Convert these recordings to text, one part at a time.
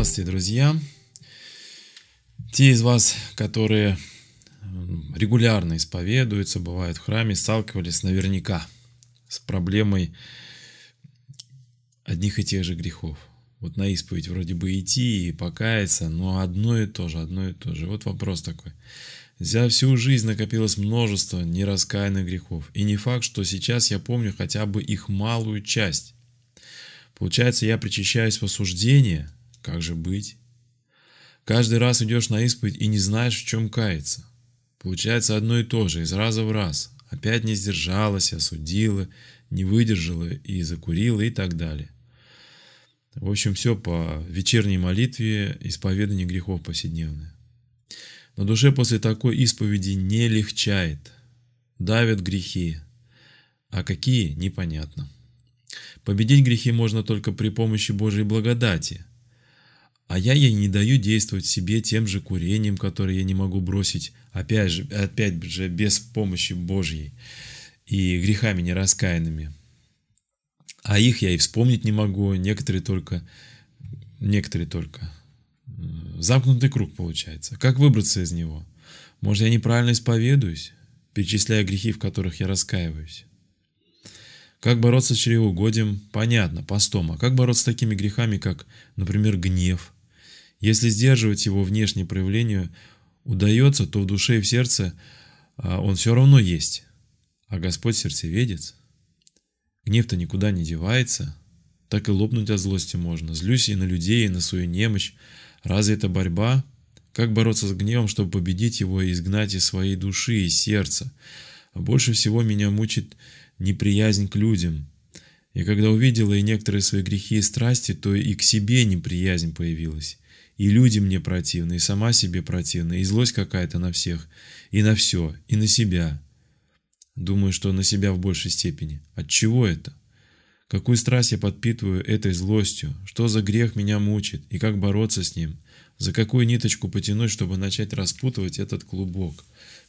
Здравствуйте, друзья! Те из вас, которые регулярно исповедуются, бывают в храме, сталкивались наверняка с проблемой одних и тех же грехов. Вот на исповедь вроде бы идти и покаяться, но одно и то же, одно и то же. Вот вопрос такой. За всю жизнь накопилось множество нераскаянных грехов. И не факт, что сейчас я помню хотя бы их малую часть. Получается, я причащаюсь в осуждение – как же быть? Каждый раз идешь на исповедь и не знаешь, в чем каяться. Получается одно и то же, из раза в раз. Опять не сдержалась, а осудила, не выдержала и закурила и так далее. В общем, все по вечерней молитве, исповедание грехов повседневное. На душе после такой исповеди не легчает, давят грехи, а какие – непонятно. Победить грехи можно только при помощи Божьей благодати, а я ей не даю действовать себе тем же курением, которое я не могу бросить, опять же, опять же без помощи Божьей и грехами нераскаянными. А их я и вспомнить не могу, некоторые только, некоторые только. Замкнутый круг получается. Как выбраться из него? Может, я неправильно исповедуюсь, перечисляя грехи, в которых я раскаиваюсь? Как бороться с чревоугодием? Понятно, постом. А как бороться с такими грехами, как, например, гнев, если сдерживать его внешнее проявление удается, то в душе и в сердце а, он все равно есть. А Господь сердцеведец. Гнев-то никуда не девается. Так и лопнуть от злости можно. Злюсь и на людей, и на свою немощь. Разве это борьба? Как бороться с гневом, чтобы победить его и изгнать из своей души и сердца? А больше всего меня мучит неприязнь к людям. И когда увидела и некоторые свои грехи и страсти, то и к себе неприязнь появилась и люди мне противны, и сама себе противна, и злость какая-то на всех, и на все, и на себя. Думаю, что на себя в большей степени. От чего это? Какую страсть я подпитываю этой злостью? Что за грех меня мучит? И как бороться с ним? За какую ниточку потянуть, чтобы начать распутывать этот клубок?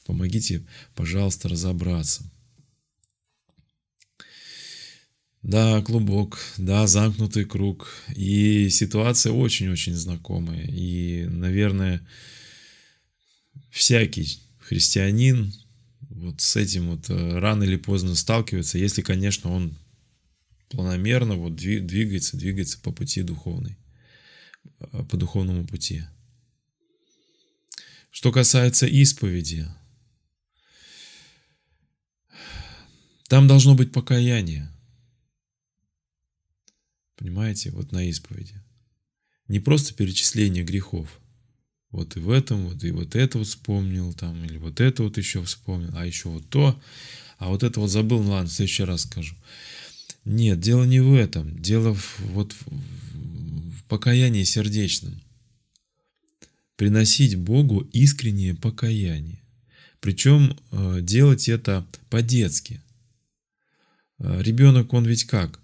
Помогите, пожалуйста, разобраться. Да, клубок, да, замкнутый круг. И ситуация очень-очень знакомая. И, наверное, всякий христианин вот с этим вот э, рано или поздно сталкивается, если, конечно, он планомерно вот двигается, двигается по пути духовной, э, по духовному пути. Что касается исповеди, там должно быть покаяние – Понимаете, вот на исповеди. Не просто перечисление грехов. Вот и в этом, вот и вот это вот вспомнил, там, или вот это вот еще вспомнил, а еще вот то, а вот это вот забыл, ну ладно, в следующий раз скажу. Нет, дело не в этом, дело в, вот в, в покаянии сердечном. Приносить Богу искреннее покаяние. Причем э, делать это по-детски. Э, Ребенок, он ведь как?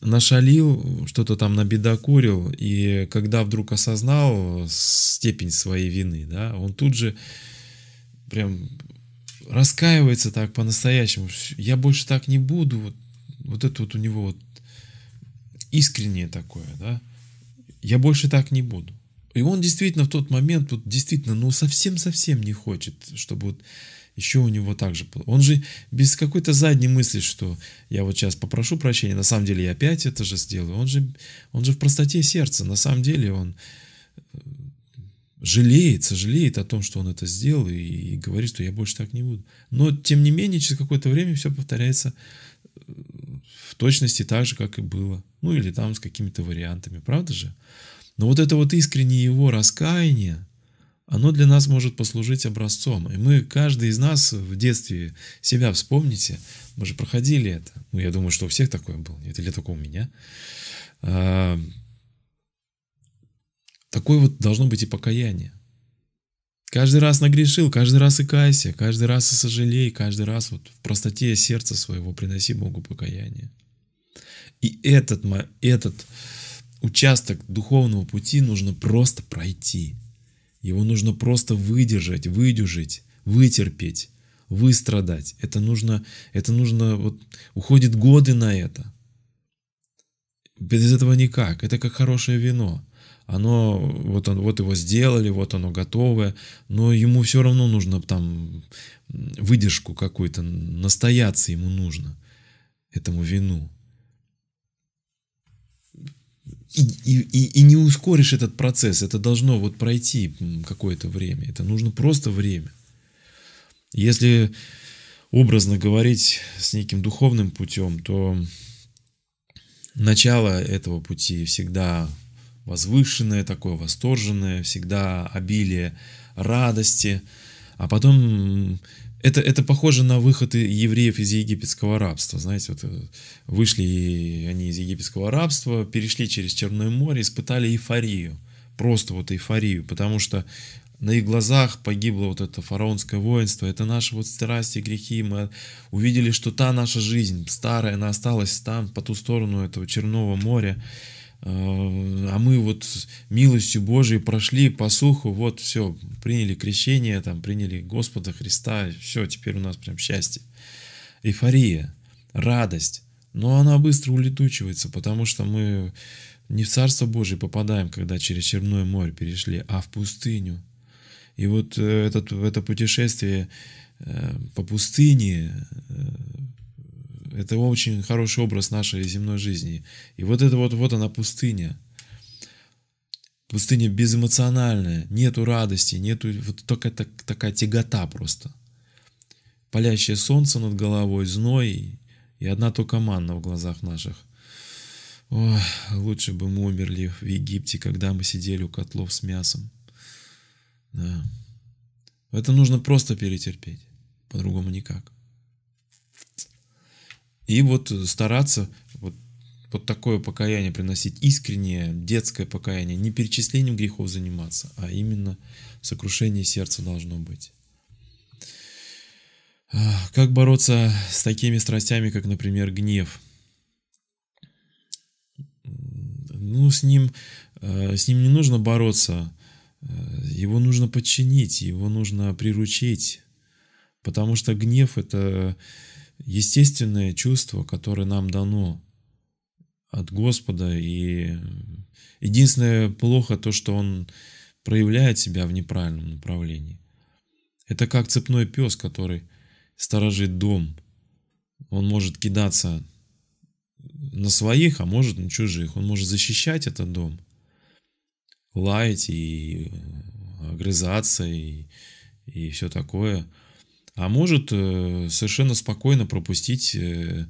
нашалил, что-то там набедокурил, и когда вдруг осознал степень своей вины, да, он тут же прям раскаивается так по-настоящему. Я больше так не буду. Вот, вот это вот у него вот искреннее такое, да. Я больше так не буду. И он действительно в тот момент, вот действительно, ну совсем-совсем не хочет, чтобы вот еще у него также. Он же без какой-то задней мысли, что я вот сейчас попрошу прощения, на самом деле я опять это же сделаю. Он же, он же в простоте сердца, на самом деле он э, жалеет, сожалеет о том, что он это сделал и, и говорит, что я больше так не буду. Но, тем не менее, через какое-то время все повторяется э, в точности так же, как и было. Ну или там с какими-то вариантами, правда же? Но вот это вот искреннее его раскаяние, оно для нас может послужить образцом. И мы, каждый из нас в детстве себя вспомните. Мы же проходили это. Ну, я думаю, что у всех такое было. Нет, или только у меня. А, такое вот должно быть и покаяние. Каждый раз нагрешил, каждый раз и кайся, каждый раз и сожалей, каждый раз вот в простоте сердца своего приноси Богу покаяние. И этот, этот участок духовного пути нужно просто пройти – его нужно просто выдержать, выдюжить, вытерпеть, выстрадать. Это нужно, это нужно, вот, уходит годы на это. Без этого никак. Это как хорошее вино. Оно, вот, он, вот его сделали, вот оно готовое, но ему все равно нужно там выдержку какую-то, настояться ему нужно, этому вину и, и, и не ускоришь этот процесс. Это должно вот пройти какое-то время. Это нужно просто время. Если образно говорить с неким духовным путем, то начало этого пути всегда возвышенное, такое восторженное, всегда обилие радости, а потом это, это похоже на выход евреев из египетского рабства. Знаете, вот э, вышли они из египетского рабства, перешли через Черное море, испытали эйфорию. Просто вот эйфорию. Потому что на их глазах погибло вот это фараонское воинство, это наши вот страсти, грехи, мы увидели, что та наша жизнь старая, она осталась там, по ту сторону этого Черного моря, Э, а мы вот милостью Божией прошли по суху, вот все, приняли крещение, там, приняли Господа Христа, все, теперь у нас прям счастье. Эйфория, радость, но она быстро улетучивается, потому что мы не в Царство Божие попадаем, когда через Черное море перешли, а в пустыню. И вот э, этот, это путешествие э, по пустыне это очень хороший образ нашей земной жизни. И вот это вот, вот она пустыня. Пустыня безэмоциональная, нету радости, нету вот только так, такая тягота просто. Палящее солнце над головой, зной и одна только манна в глазах наших. Ох, лучше бы мы умерли в Египте, когда мы сидели у котлов с мясом. Да. Это нужно просто перетерпеть, по-другому никак. И вот э, стараться вот, вот такое покаяние приносить, искреннее детское покаяние, не перечислением грехов заниматься, а именно сокрушение сердца должно быть. Как бороться с такими страстями, как, например, гнев? Ну, с ним, э, с ним не нужно бороться, э, его нужно подчинить, его нужно приручить, потому что гнев это естественное чувство, которое нам дано от Господа. И единственное плохо то, что Он проявляет себя в неправильном направлении. Это как цепной пес, который сторожит дом. Он может кидаться на своих, а может на чужих. Он может защищать этот дом, лаять и огрызаться и, и все такое – а может э, совершенно спокойно пропустить э,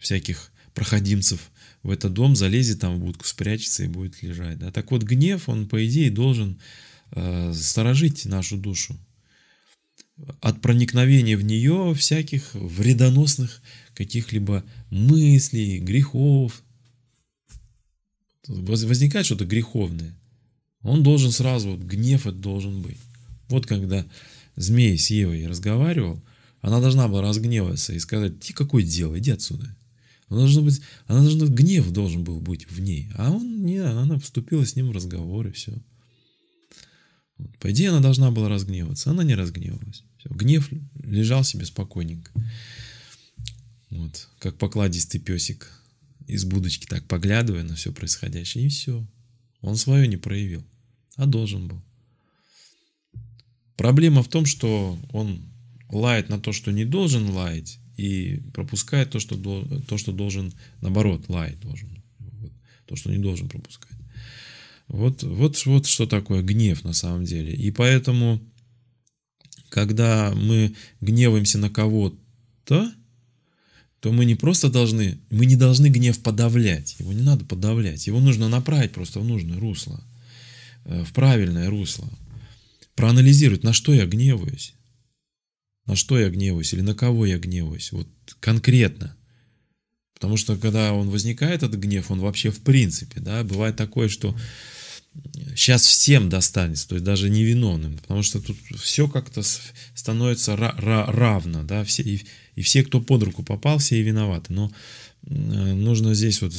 всяких проходимцев в этот дом, залезет там в будку, спрячется и будет лежать. Да? Так вот, гнев, он, по идее, должен э, сторожить нашу душу от проникновения в нее всяких вредоносных каких-либо мыслей, грехов. Возникает что-то греховное. Он должен сразу, вот гнев это должен быть. Вот когда змей с Евой разговаривал, она должна была разгневаться и сказать, ты какое дело, иди отсюда. Она должна быть, она должна, гнев должен был быть в ней. А он, не, она вступила с ним в разговор и все. По идее, она должна была разгневаться. Она не разгневалась. Все. Гнев лежал себе спокойненько. Вот. Как покладистый песик из будочки, так поглядывая на все происходящее. И все. Он свое не проявил, а должен был. Проблема в том, что он лает на то, что не должен лаять, и пропускает то, что, то, что должен, наоборот, лаять должен. Вот, то, что не должен пропускать. Вот, вот, вот что такое гнев на самом деле. И поэтому, когда мы гневаемся на кого-то, то мы не просто должны, мы не должны гнев подавлять. Его не надо подавлять. Его нужно направить просто в нужное русло, э, в правильное русло проанализировать, на что я гневаюсь. На что я гневаюсь или на кого я гневаюсь. Вот конкретно. Потому что когда он возникает, этот гнев, он вообще в принципе, да, бывает такое, что сейчас всем достанется, то есть даже невиновным, потому что тут все как-то становится равно, да, все, и, и все, кто под руку попал, все и виноваты, но э, нужно здесь вот,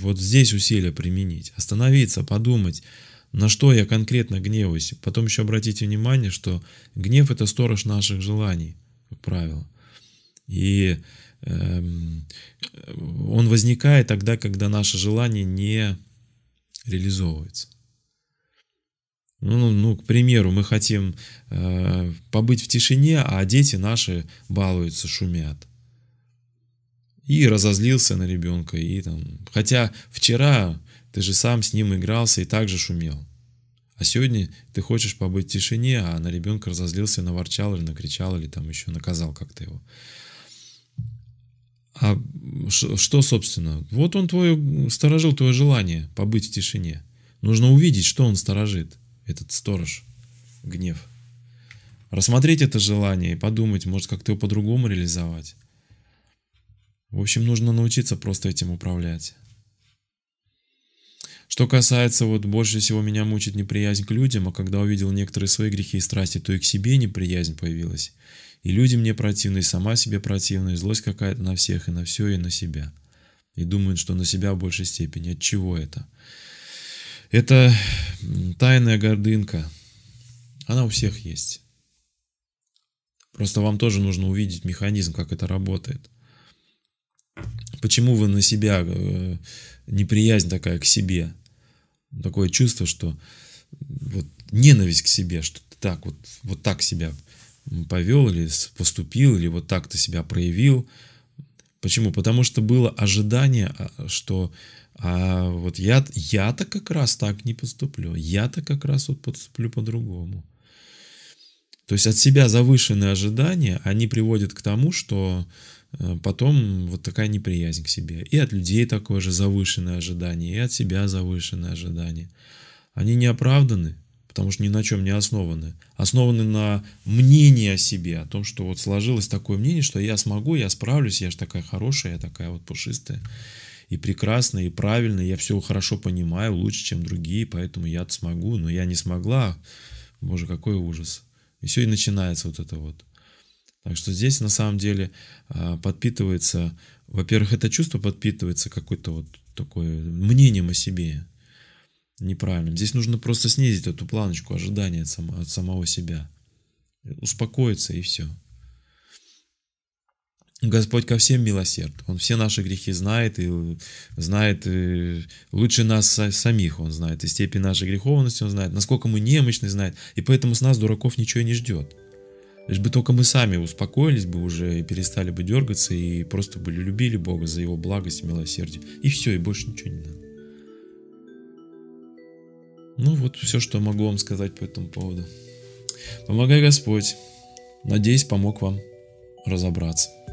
вот здесь усилия применить, остановиться, подумать, на что я конкретно гневаюсь? Потом еще обратите внимание, что гнев – это сторож наших желаний, как правило. И э, он возникает тогда, когда наше желание не реализовывается. Ну, ну, ну, к примеру, мы хотим э, побыть в тишине, а дети наши балуются, шумят. И разозлился на ребенка. И там, хотя вчера ты же сам с ним игрался и так же шумел. А сегодня ты хочешь побыть в тишине, а на ребенка разозлился, наворчал или накричал, или там еще наказал как-то его. А что, собственно? Вот он твой сторожил твое желание побыть в тишине. Нужно увидеть, что он сторожит, этот сторож, гнев. Рассмотреть это желание и подумать, может, как-то его по-другому реализовать. В общем, нужно научиться просто этим управлять. Что касается, вот больше всего меня мучит неприязнь к людям, а когда увидел некоторые свои грехи и страсти, то и к себе неприязнь появилась. И люди мне противны, и сама себе противна, и злость какая-то на всех, и на все, и на себя. И думают, что на себя в большей степени. От чего это? Это тайная гордынка. Она у всех есть. Просто вам тоже нужно увидеть механизм, как это работает. Почему вы на себя э, неприязнь такая к себе? Такое чувство, что вот ненависть к себе, что ты так вот, вот так себя повел или поступил, или вот так ты себя проявил. Почему? Потому что было ожидание, а, что а вот я, я-то как раз так не поступлю, я-то как раз вот поступлю по-другому. То есть от себя завышенные ожидания, они приводят к тому, что э, потом вот такая неприязнь к себе. И от людей такое же завышенное ожидание, и от себя завышенное ожидание. Они не оправданы, потому что ни на чем не основаны. Основаны на мнении о себе, о том, что вот сложилось такое мнение, что я смогу, я справлюсь, я же такая хорошая, я такая вот пушистая и прекрасно, и правильно, я все хорошо понимаю, лучше, чем другие, поэтому я смогу, но я не смогла. Боже, какой ужас. И все, и начинается вот это вот. Так что здесь на самом деле а, подпитывается, во-первых, это чувство подпитывается какой-то вот такое мнением о себе неправильным. Здесь нужно просто снизить эту планочку ожидания от, самого себя, успокоиться и все. Господь ко всем милосерд. Он все наши грехи знает и э, знает и э, лучше нас самих. Он знает и степень нашей греховности, он знает, насколько мы немощны, знает. И поэтому с нас, дураков, ничего не ждет. Лишь бы только мы сами успокоились бы уже и перестали бы дергаться и просто были любили Бога за его благость и милосердие. И все, и больше ничего не надо. Ну вот все, что могу вам сказать по этому поводу. Помогай Господь. Надеюсь, помог вам разобраться.